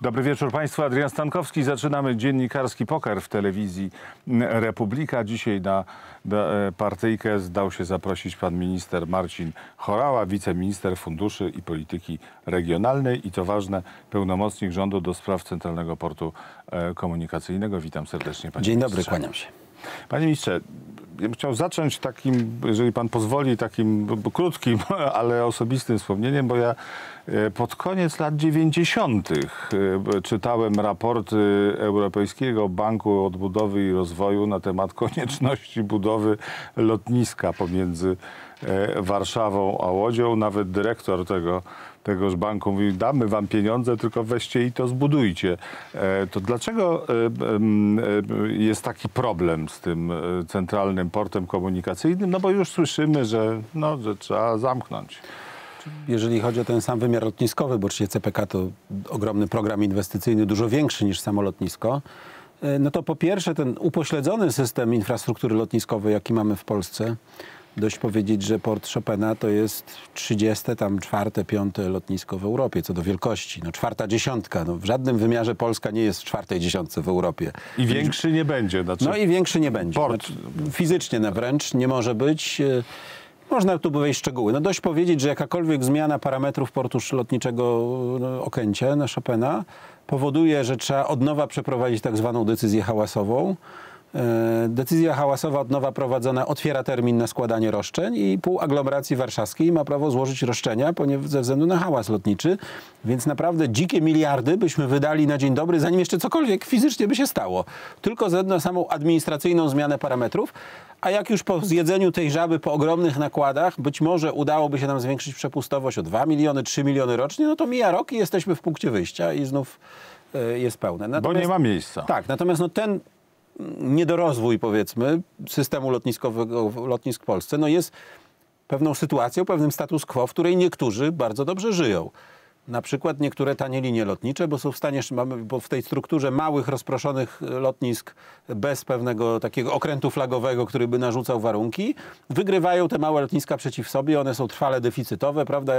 Dobry wieczór Państwu. Adrian Stankowski. Zaczynamy dziennikarski poker w telewizji Republika. Dzisiaj na e, partyjkę zdał się zaprosić pan minister Marcin Chorała, wiceminister funduszy i polityki regionalnej i to ważne, pełnomocnik rządu do spraw Centralnego Portu e, Komunikacyjnego. Witam serdecznie panie Dzień ministrze. dobry, kłaniam się. Panie ministrze, ja bym chciał zacząć takim, jeżeli pan pozwoli, takim krótkim, ale osobistym wspomnieniem, bo ja e, pod koniec lat 90. E, czytałem raporty Europejskiego Banku Odbudowy i Rozwoju na temat konieczności budowy lotniska pomiędzy e, Warszawą a Łodzią. Nawet dyrektor tego tegoż banku mówił: damy wam pieniądze, tylko weźcie i to zbudujcie. To dlaczego jest taki problem z tym centralnym portem komunikacyjnym, no bo już słyszymy, że, no, że trzeba zamknąć. Jeżeli chodzi o ten sam wymiar lotniskowy, bo oczywiście CPK to ogromny program inwestycyjny, dużo większy niż samo lotnisko, e, no to po pierwsze ten upośledzony system infrastruktury lotniskowej, jaki mamy w Polsce, dość powiedzieć, że port Chopina to jest 30, tam czwarte, piąte lotnisko w Europie, co do wielkości. No czwarta dziesiątka. No, w żadnym wymiarze Polska nie jest w czwartej dziesiątce w Europie. I większy nie będzie. Znaczy... No i większy nie będzie. Port. Znaczy, fizycznie na wręcz nie może być. E, można tu powiedzieć szczegóły. No dość powiedzieć, że jakakolwiek zmiana parametrów portu lotniczego no, Okęcie na Chopina powoduje, że trzeba od nowa przeprowadzić tak zwaną decyzję hałasową, E, decyzja hałasowa od nowa prowadzona otwiera termin na składanie roszczeń i pół aglomeracji warszawskiej ma prawo złożyć roszczenia ze względu na hałas lotniczy, więc naprawdę dzikie miliardy byśmy wydali na dzień dobry, zanim jeszcze cokolwiek fizycznie by się stało. Tylko ze na samą administracyjną zmianę parametrów, a jak już po zjedzeniu tej żaby po ogromnych nakładach być może udałoby się nam zwiększyć przepustowość o 2 miliony, 3 miliony rocznie, no to mija rok i jesteśmy w punkcie wyjścia i znów e, jest pełne. Natomiast, Bo nie ma miejsca. Tak, natomiast no ten niedorozwój, powiedzmy, systemu lotniskowego, lotnisk w Polsce, no jest pewną sytuacją, pewnym status quo, w której niektórzy bardzo dobrze żyją. Na przykład niektóre tanie linie lotnicze, bo są w stanie, bo w tej strukturze małych, rozproszonych lotnisk bez pewnego takiego okrętu flagowego, który by narzucał warunki, wygrywają te małe lotniska przeciw sobie, one są trwale deficytowe, prawda?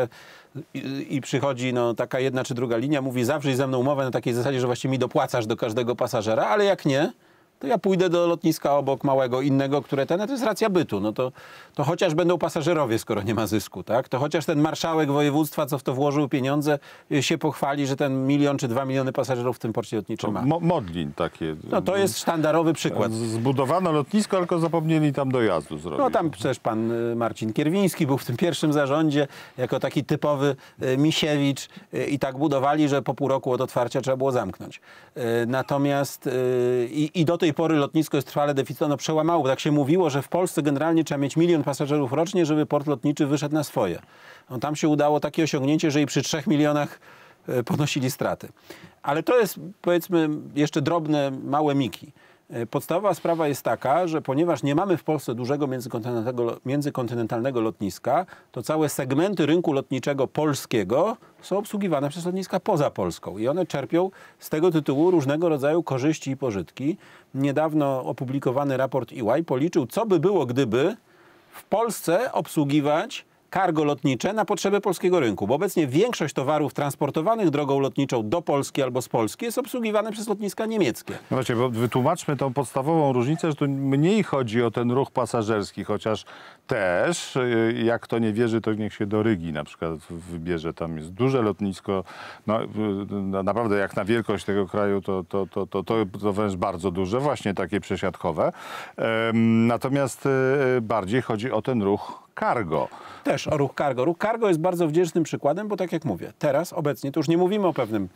I, i przychodzi no, taka jedna czy druga linia, mówi zawrzyj ze mną umowę na takiej zasadzie, że właściwie mi dopłacasz do każdego pasażera, ale jak nie, to ja pójdę do lotniska obok małego innego, które ten, a to jest racja bytu, no to, to chociaż będą pasażerowie, skoro nie ma zysku, tak? To chociaż ten marszałek województwa, co w to włożył pieniądze, y, się pochwali, że ten milion czy dwa miliony pasażerów w tym porcie lotniczym ma. Modlin takie. Y, no to jest sztandarowy przykład. Zbudowano lotnisko, tylko zapomnieli tam dojazdu zrobić. No tam też pan y, Marcin Kierwiński był w tym pierwszym zarządzie, jako taki typowy Misiewicz i tak budowali, że po pół roku od otwarcia trzeba było zamknąć. Natomiast i, i do tej tej pory lotnisko jest trwale deficytowe, no przełamało, tak się mówiło, że w Polsce generalnie trzeba mieć milion pasażerów rocznie, żeby port lotniczy wyszedł na swoje. No, tam się udało takie osiągnięcie, że i przy trzech milionach e, ponosili straty. Ale to jest powiedzmy jeszcze drobne, małe miki. E, podstawowa sprawa jest taka, że ponieważ nie mamy w Polsce dużego międzykontynentalnego, lotniska, to całe segmenty rynku lotniczego polskiego są obsługiwane przez lotniska poza Polską i one czerpią z tego tytułu różnego rodzaju korzyści i pożytki. Niedawno opublikowany raport EY policzył, co by było, gdyby w Polsce obsługiwać Kargo lotnicze na potrzeby polskiego rynku, bo obecnie większość towarów transportowanych drogą lotniczą do Polski albo z Polski jest obsługiwane przez lotniska niemieckie. No właśnie, bo wytłumaczmy tą podstawową różnicę, że tu mniej chodzi o ten ruch pasażerski, chociaż też, y, jak kto nie wierzy, to niech się do Rygi na przykład wybierze. Tam jest duże lotnisko, no, y, naprawdę jak na wielkość tego kraju, to, to, to, to, to, to wręcz bardzo duże, właśnie takie przesiadkowe. Natomiast y, bardziej chodzi o ten ruch cargo. Też o ruch cargo. Ruch cargo jest bardzo wdzięcznym przykładem, bo tak jak mówię, teraz obecnie to już nie mówimy o pewnym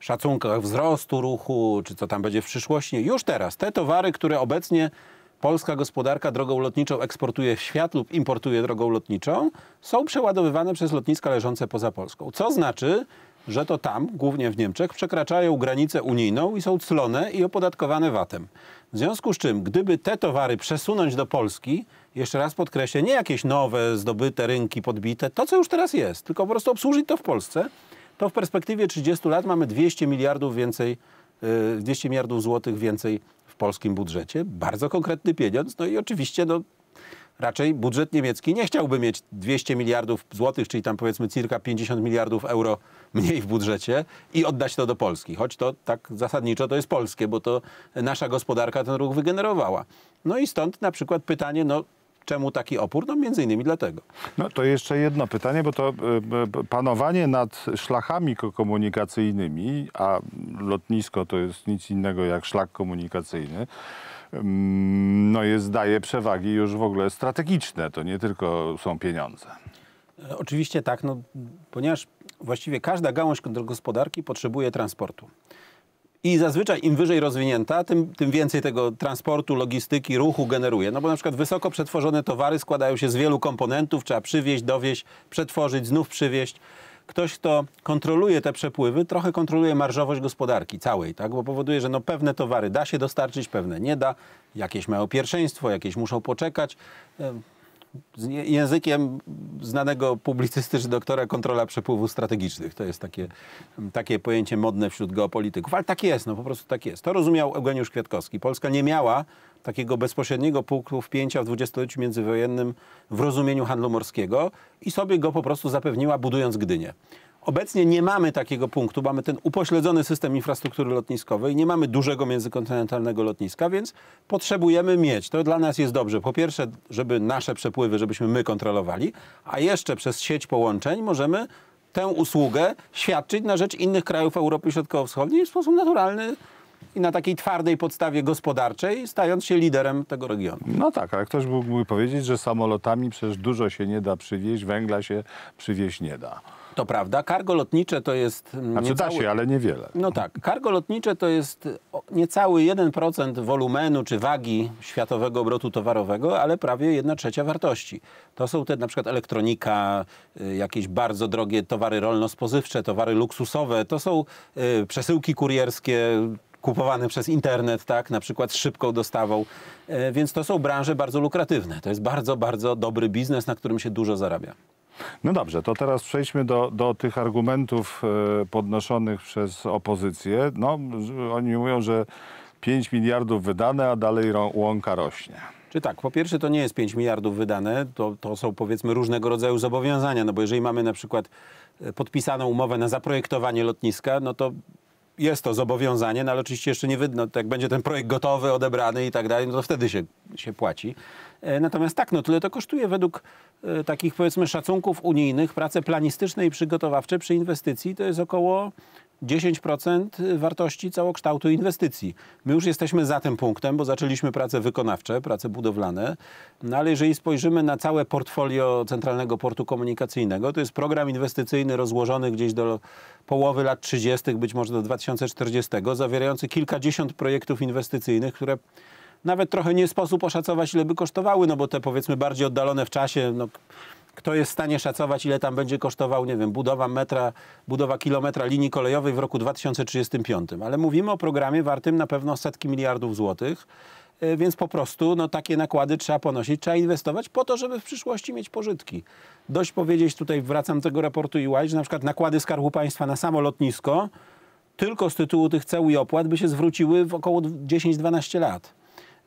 szacunkach wzrostu ruchu, czy co tam będzie w przyszłości. Już teraz te towary, które obecnie polska gospodarka drogą lotniczą eksportuje w świat lub importuje drogą lotniczą, są przeładowywane przez lotniska leżące poza Polską. Co znaczy, że to tam, głównie w Niemczech, przekraczają granicę unijną i są clone i opodatkowane VAT-em. W związku z czym, gdyby te towary przesunąć do Polski, jeszcze raz podkreślę, nie jakieś nowe, zdobyte rynki, podbite, to co już teraz jest, tylko po prostu obsłużyć to w Polsce, to w perspektywie 30 lat mamy 200 miliardów więcej, 200 y, miliardów złotych więcej w polskim budżecie. Bardzo konkretny pieniądz, no i oczywiście no, raczej budżet niemiecki nie chciałby mieć 200 miliardów złotych, czyli tam powiedzmy cirka 50 miliardów euro mniej w budżecie i oddać to do Polski. Choć to tak zasadniczo to jest polskie, bo to nasza gospodarka ten ruch wygenerowała. No i stąd na przykład pytanie, no Czemu taki opór? No między innymi dlatego. No to jeszcze jedno pytanie, bo to e, e, panowanie nad szlachami komunikacyjnymi, a lotnisko to jest nic innego jak szlak komunikacyjny, mm, no jest, daje przewagi już w ogóle strategiczne, to nie tylko są pieniądze. E, oczywiście tak, no, ponieważ właściwie każda gałąź gospodarki potrzebuje transportu. I zazwyczaj im wyżej rozwinięta, tym, tym więcej tego transportu, logistyki, ruchu generuje. No bo na przykład wysoko przetworzone towary składają się z wielu komponentów, trzeba przywieźć, dowieźć, przetworzyć, znów przywieźć ktoś, kto kontroluje te przepływy, trochę kontroluje marżowość gospodarki całej, tak? bo powoduje, że no pewne towary da się dostarczyć, pewne nie da, jakieś mają pierwszeństwo, jakieś muszą poczekać językiem znanego publicystycznego doktora kontrola przepływów strategicznych. To jest takie, takie pojęcie modne wśród geopolityków, ale tak jest, no po prostu tak jest. To rozumiał Eugeniusz Kwiatkowski. Polska nie miała takiego bezpośredniego punktu wpięcia w dwudziestoleciu międzywojennym w rozumieniu handlu morskiego i sobie go po prostu zapewniła budując Gdynię. Obecnie nie mamy takiego punktu, mamy ten upośledzony system infrastruktury lotniskowej, nie mamy dużego międzykontynentalnego lotniska, więc potrzebujemy mieć. To dla nas jest dobrze. Po pierwsze, żeby nasze przepływy, żebyśmy my kontrolowali, a jeszcze przez sieć połączeń możemy tę usługę świadczyć na rzecz innych krajów Europy Środkowo-Wschodniej w sposób naturalny i na takiej twardej podstawie gospodarczej, stając się liderem tego regionu. No tak, ale ktoś mógłby powiedzieć, że samolotami przecież dużo się nie da przywieźć, węgla się przywieźć nie da. To prawda. Cargo lotnicze to jest... Znaczy niecały... da się, ale niewiele. No tak. Cargo lotnicze to jest niecały 1% wolumenu czy wagi światowego obrotu towarowego, ale prawie 1 trzecia wartości. To są te na przykład elektronika, y, jakieś bardzo drogie towary rolno-spożywcze, towary luksusowe. To są y, przesyłki kurierskie, kupowane przez internet, tak, na przykład z szybką dostawą. Y, więc to są branże bardzo lukratywne. To jest bardzo, bardzo dobry biznes, na którym się dużo zarabia. No dobrze, to teraz przejdźmy do, do tych argumentów e, podnoszonych przez opozycję. No, oni mówią, że 5 miliardów wydane, a dalej łąka rośnie. Czy tak, po pierwsze to nie jest 5 miliardów wydane, to, to są powiedzmy różnego rodzaju zobowiązania, no bo jeżeli mamy na przykład e, podpisaną umowę na zaprojektowanie lotniska, no to jest to zobowiązanie, no ale oczywiście jeszcze nie wydno, jak będzie ten projekt gotowy, odebrany i tak dalej, no to wtedy się, się płaci. E, natomiast tak, no tyle to kosztuje według e, takich powiedzmy szacunków unijnych, prace planistyczne i przygotowawcze przy inwestycji to jest około 10% wartości całokształtu inwestycji. My już jesteśmy za tym punktem, bo zaczęliśmy prace wykonawcze, prace budowlane, no ale jeżeli spojrzymy na całe portfolio Centralnego Portu Komunikacyjnego, to jest program inwestycyjny rozłożony gdzieś do połowy lat 30., być może do 2040, zawierający kilkadziesiąt projektów inwestycyjnych, które nawet trochę nie sposób oszacować, ile by kosztowały, no bo te powiedzmy bardziej oddalone w czasie, no, kto jest w stanie szacować, ile tam będzie kosztował, nie wiem, budowa metra, budowa kilometra linii kolejowej w roku 2035. Ale mówimy o programie wartym na pewno setki miliardów złotych, e, więc po prostu no, takie nakłady trzeba ponosić, trzeba inwestować po to, żeby w przyszłości mieć pożytki. Dość powiedzieć, tutaj wracam do tego raportu EY, że na przykład nakłady Skarbu Państwa na samo lotnisko tylko z tytułu tych ceł i opłat by się zwróciły w około 10-12 lat.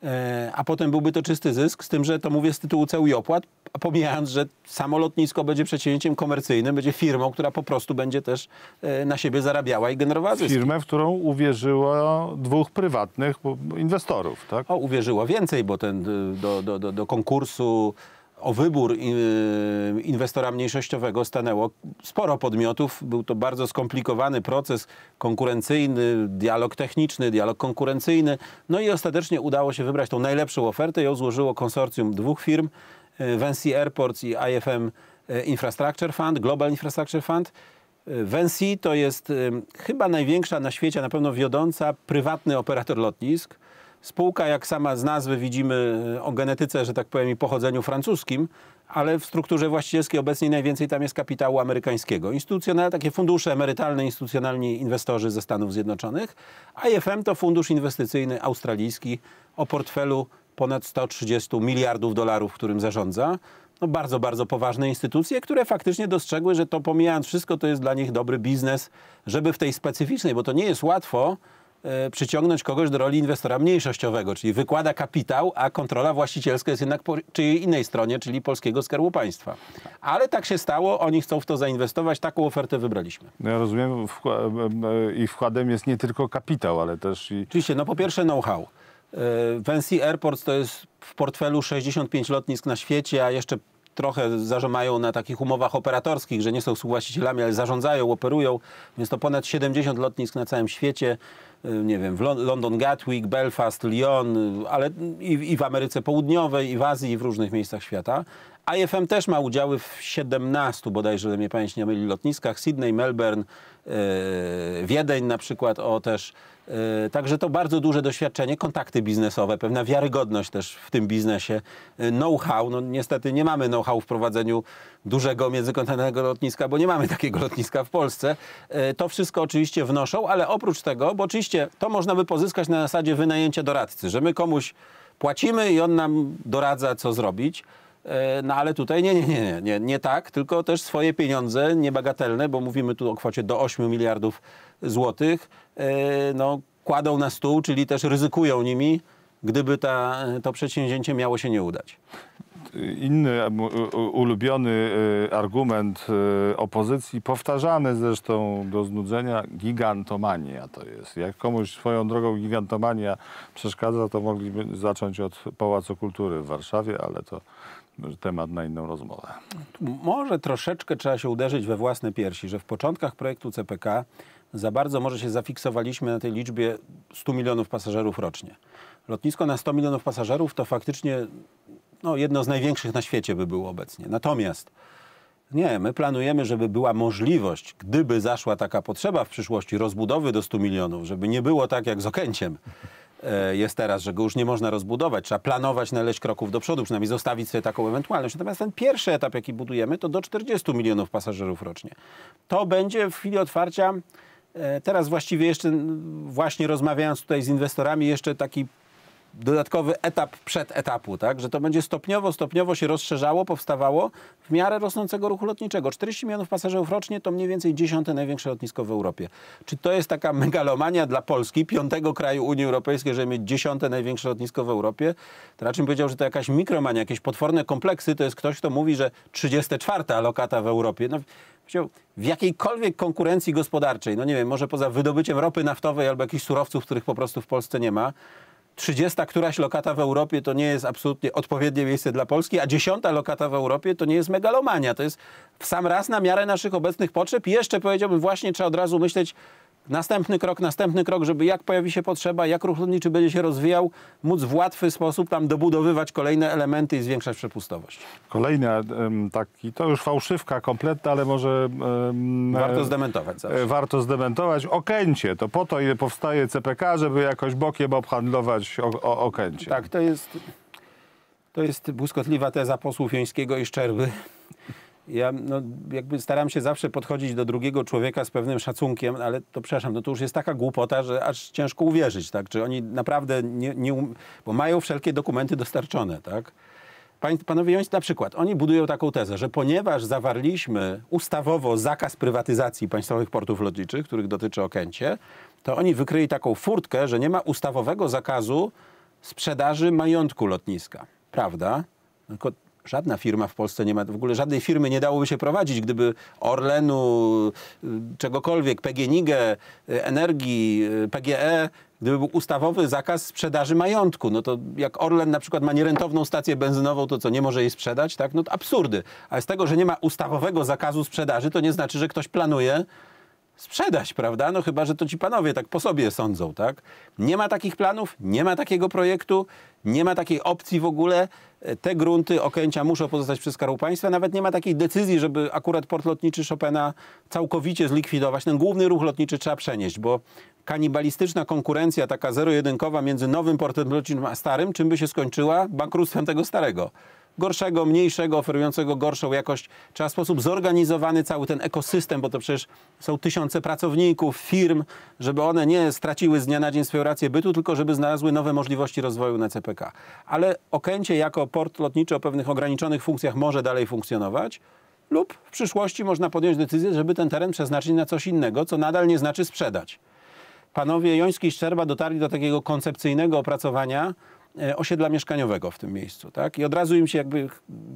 E, a potem byłby to czysty zysk, z tym, że to mówię z tytułu ceł i opłat, pomijając, że samo lotnisko będzie przedsięwzięciem komercyjnym, będzie firmą, która po prostu będzie też e, na siebie zarabiała i generowała zyski. Firmę, w którą uwierzyło dwóch prywatnych inwestorów, tak? O, uwierzyło więcej, bo ten y, do, do, do, do konkursu o wybór y, inwestora mniejszościowego stanęło sporo podmiotów. Był to bardzo skomplikowany proces konkurencyjny, dialog techniczny, dialog konkurencyjny. No i ostatecznie udało się wybrać tą najlepszą ofertę. Ją złożyło konsorcjum dwóch firm, y, Vensi Airports i IFM y, Infrastructure Fund, Global Infrastructure Fund. Vensi to jest chyba największa na świecie, na pewno wiodąca prywatny operator lotnisk Spółka, jak sama z nazwy widzimy e, o genetyce, że tak powiem, i pochodzeniu francuskim, ale w strukturze właścicielskiej obecnie najwięcej tam jest kapitału amerykańskiego. Instytucjonalne, takie fundusze emerytalne, instytucjonalni inwestorzy ze Stanów Zjednoczonych. a IFM to fundusz inwestycyjny australijski o portfelu ponad 130 miliardów dolarów, którym zarządza. No bardzo, bardzo poważne instytucje, które faktycznie dostrzegły, że to pomijając wszystko, to jest dla nich dobry biznes, żeby w tej specyficznej, bo to nie jest łatwo, E, przyciągnąć kogoś do roli inwestora mniejszościowego, czyli wykłada kapitał, a kontrola właścicielska jest jednak po czyjej innej stronie, czyli polskiego skarbu państwa. Ale tak się stało, oni chcą w to zainwestować, taką ofertę wybraliśmy. No ja rozumiem, e, e, i wkładem jest nie tylko kapitał, ale też i... Oczywiście, no po pierwsze know-how. Vansi Airports to jest w portfelu 65 lotnisk na świecie, a jeszcze trochę zażemają na takich umowach operatorskich, że nie są współwłaścicielami, ale zarządzają, operują, więc to ponad 70 lotnisk na całym świecie. Y, nie wiem, w London Gatwick, Belfast, Lyon, y, ale i, w Ameryce Południowej, i w Azji, i w różnych miejscach świata, IFM też ma udziały w 17 bodajże, mnie pamięć nie myli, lotniskach. Sydney, Melbourne, yy, Wiedeń na przykład o też. Yy, także to bardzo duże doświadczenie, kontakty biznesowe, pewna wiarygodność też w tym biznesie, yy, know-how. No, niestety nie mamy know-how w prowadzeniu dużego międzykontynentalnego lotniska, bo nie mamy takiego lotniska w Polsce. To wszystko oczywiście wnoszą, ale oprócz tego, bo oczywiście to można by pozyskać na zasadzie wynajęcia doradcy, że my komuś płacimy i on nam doradza, co zrobić. E, no ale tutaj nie, nie, nie, nie, nie, nie tak, tylko też swoje pieniądze niebagatelne, bo mówimy tu o kwocie do 8 miliardów złotych, e, no, kładą na stół, czyli też ryzykują nimi, gdyby ta, to przedsięwzięcie miało się nie udać inny e, ulubiony argument opozycji, powtarzany zresztą do znudzenia, gigantomania to jest. Jak komuś swoją drogą gigantomania przeszkadza, to mogliby zacząć od Pałacu Kultury w Warszawie, ale to temat na inną rozmowę. Może troszeczkę trzeba się uderzyć we własne piersi, że w początkach projektu CPK za bardzo może się zafiksowaliśmy na tej liczbie 100 milionów pasażerów rocznie. Lotnisko na 100 milionów pasażerów to faktycznie no, jedno z największych na świecie by było obecnie. Natomiast nie, my planujemy, żeby była możliwość, gdyby zaszła taka potrzeba w przyszłości, rozbudowy do 100 milionów, żeby nie było tak jak z Okęciem, E, jest teraz, że go już nie można rozbudować. Trzeba planować na leś kroków do przodu, przynajmniej zostawić sobie taką ewentualność. Natomiast ten pierwszy etap, jaki budujemy, to do 40 milionów pasażerów rocznie. To będzie w chwili otwarcia, e, teraz właściwie jeszcze, właśnie rozmawiając tutaj z inwestorami, jeszcze taki dodatkowy etap przed etapu, tak? Że to będzie stopniowo, stopniowo się rozszerzało, powstawało w miarę rosnącego ruchu lotniczego. 40 milionów pasażerów rocznie to mniej więcej dziesiąte największe lotnisko w Europie. Czy to jest taka megalomania dla Polski, piątego kraju Unii Europejskiej, żeby mieć dziesiąte największe lotnisko w Europie? To raczej bym powiedział, że to jakaś mikromania, jakieś potworne kompleksy. To jest ktoś, kto mówi, że 34 lokata w Europie. No, w jakiejkolwiek konkurencji gospodarczej, no nie wiem, może poza wydobyciem ropy naftowej albo jakichś surowców, których po prostu w Polsce nie ma, 30 któraś lokata w Europie to nie jest absolutnie odpowiednie miejsce dla Polski, a 10 lokata w Europie to nie jest megalomania. To jest w sam raz na miarę naszych obecnych potrzeb i jeszcze powiedziałbym właśnie trzeba od razu myśleć następny krok, następny krok, żeby jak pojawi się potrzeba, jak ruch lotniczy będzie się rozwijał, móc w łatwy sposób tam dobudowywać kolejne elementy i zwiększać przepustowość. Kolejny taki, to już fałszywka kompletna, ale może... Warto e, zdementować. E, zawsze. Warto zdementować. Okęcie, to po to powstaje CPK, żeby jakoś bokiem obhandlować o, okęcie. Tak, to jest, to jest błyskotliwa teza posłów Jońskiego i Szczerby ja no, jakby staram się zawsze podchodzić do drugiego człowieka z pewnym szacunkiem, ale to przepraszam, no to już jest taka głupota, że aż ciężko uwierzyć, tak? Czy oni naprawdę nie, nie um... bo mają wszelkie dokumenty dostarczone, tak? Pan, panowie, na przykład, oni budują taką tezę, że ponieważ zawarliśmy ustawowo zakaz prywatyzacji państwowych portów lotniczych, których dotyczy Okęcie, to oni wykryli taką furtkę, że nie ma ustawowego zakazu sprzedaży majątku lotniska. Prawda? Tylko Żadna firma w Polsce nie ma, w ogóle żadnej firmy nie dałoby się prowadzić, gdyby Orlenu, y, czegokolwiek, PGNiG, y, Energii, y, PGE, gdyby był ustawowy zakaz sprzedaży majątku. No to jak Orlen na przykład ma nierentowną stację benzynową, to co, nie może jej sprzedać? Tak? No to absurdy. Ale z tego, że nie ma ustawowego zakazu sprzedaży, to nie znaczy, że ktoś planuje sprzedać, prawda? No chyba, że to ci panowie tak po sobie sądzą, tak? Nie ma takich planów, nie ma takiego projektu, nie ma takiej opcji w ogóle. E, te grunty Okęcia muszą pozostać przez Skarbu Państwa. Nawet nie ma takiej decyzji, żeby akurat port lotniczy Chopina całkowicie zlikwidować. Ten główny ruch lotniczy trzeba przenieść, bo kanibalistyczna konkurencja taka zero-jedynkowa między nowym portem lotniczym a starym, czym by się skończyła? Bankructwem tego starego gorszego, mniejszego, oferującego gorszą jakość. Trzeba w sposób zorganizowany cały ten ekosystem, bo to przecież są tysiące pracowników, firm, żeby one nie straciły z dnia na dzień swoją rację bytu, tylko żeby znalazły nowe możliwości rozwoju na CPK. Ale Okęcie jako port lotniczy o pewnych ograniczonych funkcjach może dalej funkcjonować lub w przyszłości można podjąć decyzję, żeby ten teren przeznaczyć na coś innego, co nadal nie znaczy sprzedać. Panowie Joński i Szczerba dotarli do takiego koncepcyjnego opracowania, E, osiedla mieszkaniowego w tym miejscu. Tak? I od razu im się jakby,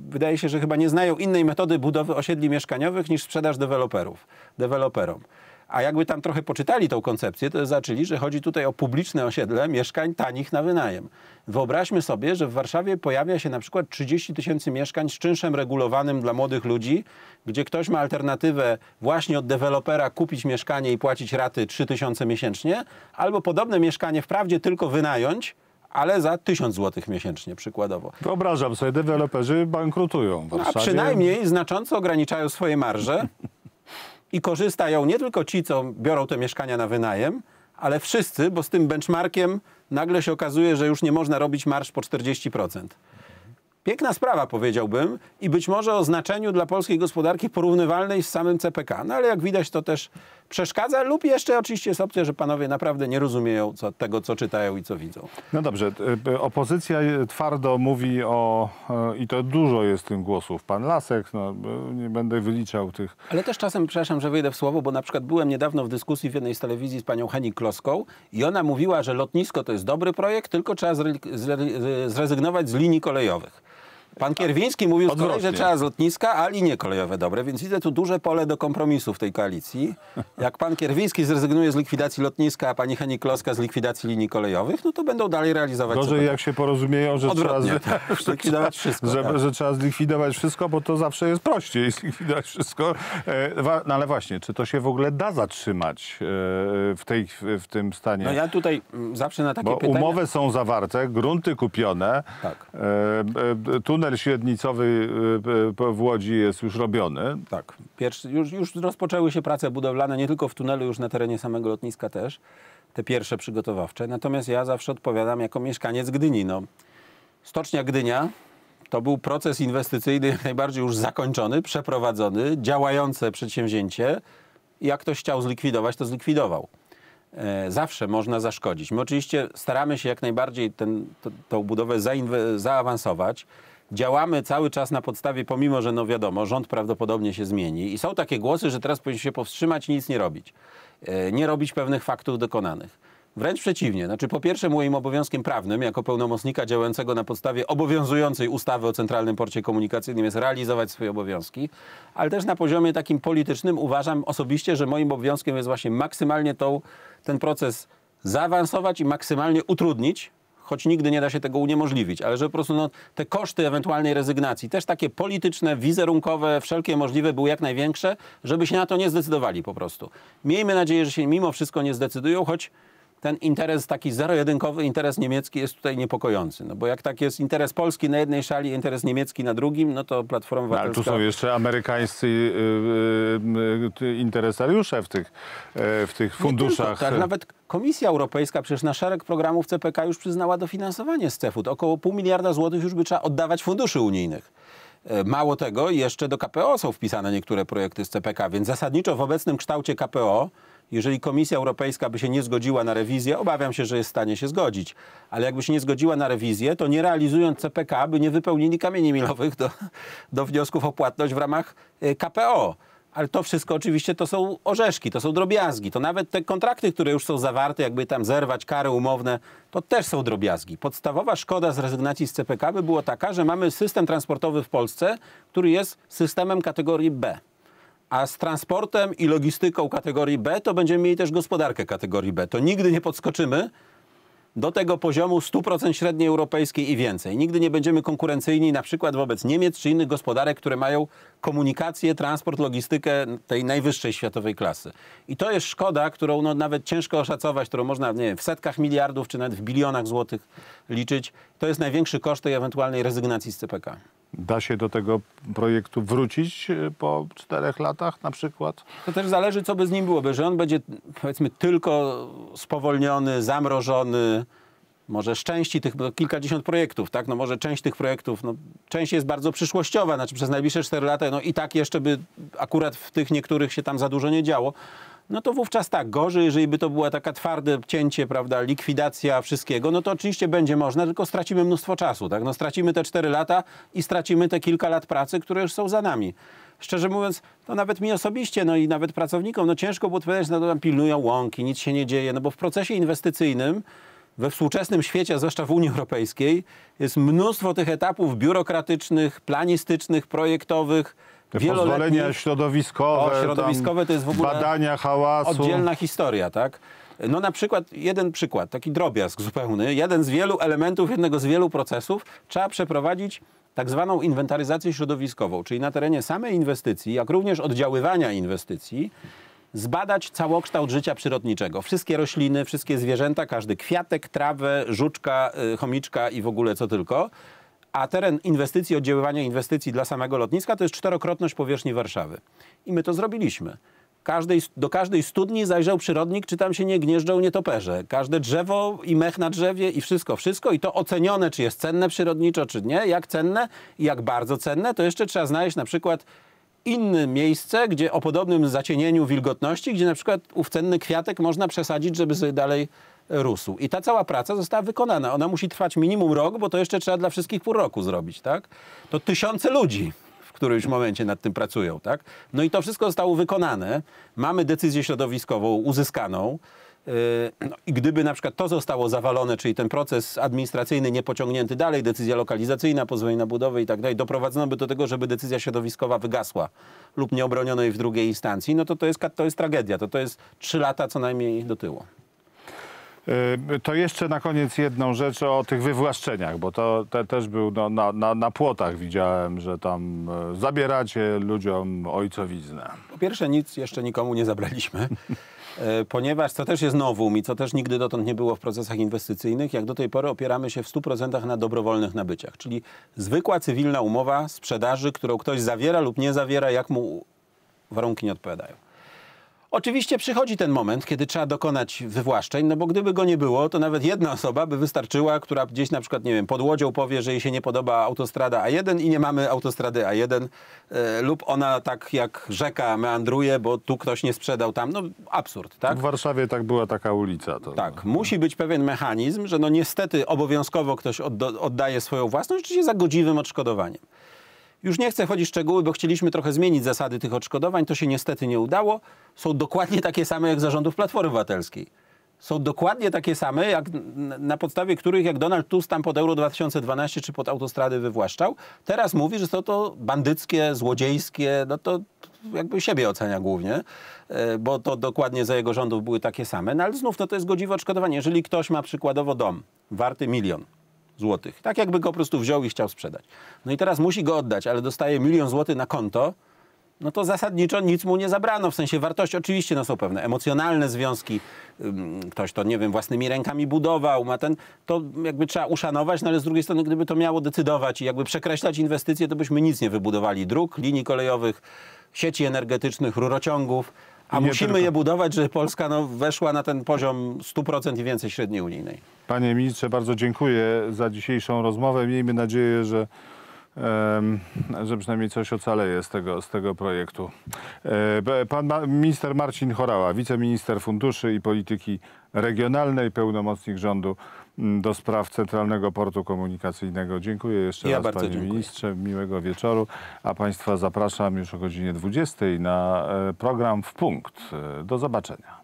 wydaje się, że chyba nie znają innej metody budowy osiedli mieszkaniowych niż sprzedaż deweloperów, deweloperom. A jakby tam trochę poczytali tą koncepcję, to zaczęli, że chodzi tutaj o publiczne osiedle mieszkań tanich na wynajem. Wyobraźmy sobie, że w Warszawie pojawia się na przykład 30 tysięcy mieszkań z czynszem regulowanym dla młodych ludzi, gdzie ktoś ma alternatywę właśnie od dewelopera kupić mieszkanie i płacić raty 3 tysiące miesięcznie, albo podobne mieszkanie wprawdzie tylko wynająć, ale za 1000 zł miesięcznie przykładowo. Wyobrażam sobie, deweloperzy bankrutują w no, A przynajmniej znacząco ograniczają swoje marże i korzystają nie tylko ci, co biorą te mieszkania na wynajem, ale wszyscy, bo z tym benchmarkiem nagle się okazuje, że już nie można robić marsz po 40%. Piękna sprawa, powiedziałbym, i być może o znaczeniu dla polskiej gospodarki porównywalnej z samym CPK. No ale jak widać, to też przeszkadza, lub jeszcze oczywiście jest opcja, że panowie naprawdę nie rozumieją co, tego, co czytają i co widzą. No dobrze, e, opozycja e, twardo mówi o, e, i to dużo jest tych głosów, pan Lasek, no, nie będę wyliczał tych. Ale też czasem, przepraszam, że wyjdę w słowo, bo na przykład byłem niedawno w dyskusji w jednej z telewizji z panią Heni Kloską i ona mówiła, że lotnisko to jest dobry projekt, tylko trzeba zrezygnować z linii kolejowych. Pan Kierwiński mówił z kolei, że trzeba z lotniska, a linie kolejowe dobre, więc widzę tu duże pole do kompromisu w tej koalicji. Jak pan Kierwiński zrezygnuje z likwidacji lotniska, a pani Henikloska z likwidacji linii kolejowych, no to będą dalej realizować... Gorzej jak się porozumieją, że trzeba, tak, zlikwidować wszystko, że, tak. że trzeba zlikwidować wszystko, bo to zawsze jest prościej zlikwidować wszystko. E, no ale właśnie, czy to się w ogóle da zatrzymać e, w, tej, w tym stanie? No ja tutaj mm, zawsze na takie bo pytania... umowy są zawarte, grunty kupione, tak. E, e, tunel średnicowy y, y, w Łodzi jest już robiony. Tak, Pierwszy, już, już rozpoczęły się prace budowlane, nie tylko w tunelu, już na terenie samego lotniska też, te pierwsze przygotowawcze. Natomiast ja zawsze odpowiadam jako mieszkaniec Gdyni. No, Stocznia Gdynia to był proces inwestycyjny jak najbardziej już zakończony, przeprowadzony, działające przedsięwzięcie. Jak ktoś chciał zlikwidować, to zlikwidował e, zawsze można zaszkodzić. My oczywiście staramy się jak najbardziej tę budowę zaawansować działamy cały czas na podstawie, pomimo że no wiadomo, rząd prawdopodobnie się zmieni i są takie głosy, że teraz powinniśmy się powstrzymać i nic nie robić. E, nie robić pewnych faktów dokonanych. Wręcz przeciwnie. Znaczy, po pierwsze, moim obowiązkiem prawnym jako pełnomocnika działającego na podstawie obowiązującej ustawy o Centralnym Porcie Komunikacyjnym jest realizować swoje obowiązki, ale też na poziomie takim politycznym uważam osobiście, że moim obowiązkiem jest właśnie maksymalnie tą, ten proces zaawansować i maksymalnie utrudnić choć nigdy nie da się tego uniemożliwić, ale że po prostu no, te koszty ewentualnej rezygnacji, też takie polityczne, wizerunkowe, wszelkie możliwe były jak największe, żeby się na to nie zdecydowali po prostu. Miejmy nadzieję, że się mimo wszystko nie zdecydują, choć ten interes taki zero-jedynkowy, interes niemiecki jest tutaj niepokojący. No bo jak tak jest interes Polski na jednej szali, interes niemiecki na drugim, no to Platforma Obywatelska... No, ale tu są jeszcze amerykańscy yy, yy, interesariusze w tych, yy, w tych funduszach. Tylko, tak, nawet Komisja Europejska przecież na szereg programów CPK już przyznała dofinansowanie z CEFUT. Około pół miliarda złotych już by trzeba oddawać funduszy unijnych. E, mało tego, jeszcze do KPO są wpisane niektóre projekty z CPK, więc zasadniczo w obecnym kształcie KPO jeżeli Komisja Europejska by się nie zgodziła na rewizję, obawiam się, że jest w stanie się zgodzić, ale jakby się nie zgodziła na rewizję, to nie realizując CPK by nie wypełnili kamieni milowych do, do wniosków o płatność w ramach y, KPO. Ale to wszystko oczywiście to są orzeszki, to są drobiazgi. To nawet te kontrakty, które już są zawarte, jakby tam zerwać kary umowne, to też są drobiazgi. Podstawowa szkoda z rezygnacji z CPK by była taka, że mamy system transportowy w Polsce, który jest systemem kategorii B a z transportem i logistyką kategorii B to będziemy mieli też gospodarkę kategorii B. To nigdy nie podskoczymy do tego poziomu 100% średniej europejskiej i więcej. Nigdy nie będziemy konkurencyjni na przykład wobec Niemiec czy innych gospodarek, które mają komunikację, transport, logistykę tej najwyższej światowej klasy. I to jest szkoda, którą no, nawet ciężko oszacować, którą można nie wiem, w setkach miliardów czy nawet w bilionach złotych liczyć. To jest największy koszt tej ewentualnej rezygnacji z CPK. Da się do tego projektu wrócić e, po czterech latach na przykład? To też zależy, co by z nim było, Że on będzie, powiedzmy, tylko spowolniony, zamrożony, może z części tych, no, kilkadziesiąt projektów, tak? No może część tych projektów, no, część jest bardzo przyszłościowa, znaczy przez najbliższe cztery lata, no i tak jeszcze by akurat w tych niektórych się tam za dużo nie działo, no to wówczas tak, gorzej, jeżeli by to była taka twarde cięcie, prawda, likwidacja wszystkiego, no to oczywiście będzie można, tylko stracimy mnóstwo czasu, tak? No stracimy te cztery lata i stracimy te kilka lat pracy, które już są za nami szczerze mówiąc, to nawet mi osobiście, no i nawet pracownikom, no ciężko było odpowiadać na to, tam pilnują łąki, nic się nie dzieje, no bo w procesie inwestycyjnym we współczesnym świecie, zwłaszcza w Unii Europejskiej, jest mnóstwo tych etapów biurokratycznych, planistycznych, projektowych, te pozwolenia środowiskowe, o, środowiskowe to jest w ogóle badania hałasu. Oddzielna historia, tak? No na przykład, jeden przykład, taki drobiazg zupełny, jeden z wielu elementów, jednego z wielu procesów, trzeba przeprowadzić tak zwaną inwentaryzację środowiskową, czyli na terenie samej inwestycji, jak również oddziaływania inwestycji, zbadać całokształt życia przyrodniczego. Wszystkie rośliny, wszystkie zwierzęta, każdy kwiatek, trawę, żuczka, y, chomiczka i w ogóle co tylko a teren inwestycji, oddziaływania inwestycji dla samego lotniska to jest czterokrotność powierzchni Warszawy. I my to zrobiliśmy. Każdej, do każdej studni zajrzał przyrodnik, czy tam się nie gnieżdżą nietoperze. Każde drzewo i mech na drzewie i wszystko, wszystko i to ocenione, czy jest cenne przyrodniczo, czy nie, jak cenne i jak bardzo cenne, to jeszcze trzeba znaleźć na przykład inne miejsce, gdzie o podobnym zacienieniu wilgotności, gdzie na przykład ów cenny kwiatek można przesadzić, żeby sobie dalej rósł. I ta cała praca została wykonana. Ona musi trwać minimum rok, bo to jeszcze trzeba dla wszystkich pół roku zrobić, tak? To tysiące ludzi w którymś momencie nad tym pracują, tak? No i to wszystko zostało wykonane. Mamy decyzję środowiskową uzyskaną. Yy, no I gdyby na przykład to zostało zawalone, czyli ten proces administracyjny nie pociągnięty dalej, decyzja lokalizacyjna, pozwolenie na budowę i tak dalej, doprowadzono by do tego, żeby decyzja środowiskowa wygasła lub nie obroniono jej w drugiej instancji, no to to jest, to jest tragedia. To, to jest trzy lata co najmniej do tyłu. Y, to jeszcze na koniec jedną rzecz o tych wywłaszczeniach, bo to, też był no, na, na, na, płotach widziałem, że tam e, zabieracie ludziom ojcowiznę. Po pierwsze nic jeszcze nikomu nie zabraliśmy. E, ponieważ, co też jest nowum i co też nigdy dotąd nie było w procesach inwestycyjnych, jak do tej pory opieramy się w 100% na dobrowolnych nabyciach, czyli zwykła cywilna umowa sprzedaży, którą ktoś zawiera lub nie zawiera, jak mu warunki nie odpowiadają. Oczywiście przychodzi ten moment, kiedy trzeba dokonać wywłaszczeń, no bo gdyby go nie było, to nawet jedna osoba by wystarczyła, która gdzieś na przykład, nie wiem, pod Łodzią powie, że jej się nie podoba autostrada A1 i nie mamy autostrady A1 e, lub ona tak jak rzeka meandruje, bo tu ktoś nie sprzedał tam. No absurd, tak? W Warszawie tak była taka ulica. To... Tak, musi być pewien mechanizm, że no niestety obowiązkowo ktoś oddaje swoją własność, oczywiście za godziwym odszkodowaniem. Już nie chcę chodzić w szczegóły, bo chcieliśmy trochę zmienić zasady tych odszkodowań. To się niestety nie udało. Są dokładnie takie same jak zarządów Platformy Obywatelskiej. Są dokładnie takie same, jak, na podstawie których jak Donald Tusk tam pod Euro 2012 czy pod autostrady wywłaszczał. Teraz mówi, że są to bandyckie, złodziejskie, no to jakby siebie ocenia głównie, e, bo to dokładnie za jego rządów były takie same. No ale znów no to jest godziwe odszkodowanie. Jeżeli ktoś ma przykładowo dom warty milion, złotych. Tak jakby go po prostu wziął i chciał sprzedać. No i teraz musi go oddać, ale dostaje milion złotych na konto, no to zasadniczo nic mu nie zabrano, w sensie wartości oczywiście no są pewne, emocjonalne związki, ktoś to, nie wiem, własnymi rękami budował, ma ten, to jakby trzeba uszanować, no ale z drugiej strony, gdyby to miało decydować i jakby przekreślać inwestycje, to byśmy nic nie wybudowali, dróg, linii kolejowych, sieci energetycznych, rurociągów, a musimy tylko. je budować, żeby Polska no, weszła na ten poziom 100% i więcej średniej unijnej. Panie ministrze, bardzo dziękuję za dzisiejszą rozmowę. Miejmy nadzieję, że że przynajmniej coś ocaleje z tego, z tego projektu. E, pan minister Marcin Chorała, wiceminister funduszy i polityki regionalnej, pełnomocnik rządu Mm, do spraw Centralnego Portu Komunikacyjnego. Dziękuję jeszcze ja raz panie dziękuję. ministrze. Miłego wieczoru. A państwa zapraszam już o godzinie 20 na e, program W Punkt. E, do zobaczenia.